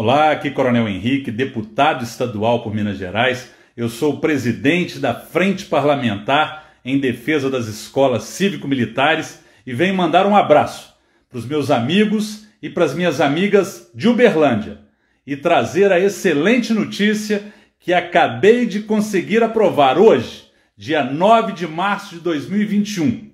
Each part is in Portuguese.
Olá, aqui é Coronel Henrique, deputado estadual por Minas Gerais. Eu sou presidente da Frente Parlamentar em Defesa das Escolas Cívico-Militares e venho mandar um abraço para os meus amigos e para as minhas amigas de Uberlândia e trazer a excelente notícia que acabei de conseguir aprovar hoje, dia 9 de março de 2021,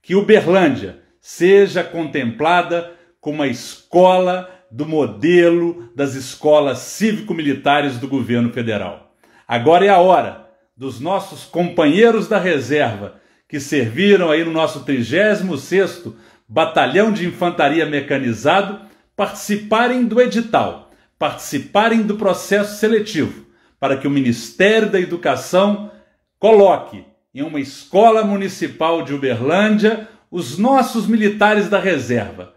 que Uberlândia seja contemplada como a escola do modelo das escolas cívico-militares do governo federal. Agora é a hora dos nossos companheiros da reserva que serviram aí no nosso 36º Batalhão de Infantaria Mecanizado participarem do edital, participarem do processo seletivo, para que o Ministério da Educação coloque em uma escola municipal de Uberlândia os nossos militares da reserva,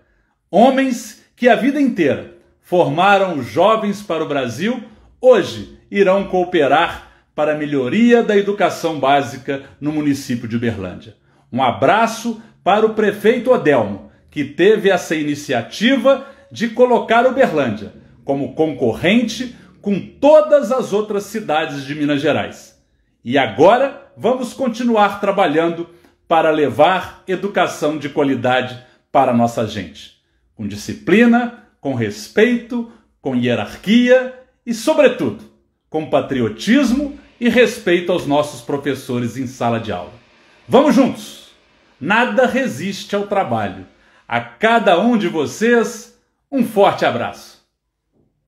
homens que a vida inteira formaram jovens para o Brasil, hoje irão cooperar para a melhoria da educação básica no município de Uberlândia. Um abraço para o prefeito Odelmo, que teve essa iniciativa de colocar Uberlândia como concorrente com todas as outras cidades de Minas Gerais. E agora vamos continuar trabalhando para levar educação de qualidade para nossa gente com disciplina, com respeito, com hierarquia e, sobretudo, com patriotismo e respeito aos nossos professores em sala de aula. Vamos juntos! Nada resiste ao trabalho. A cada um de vocês, um forte abraço!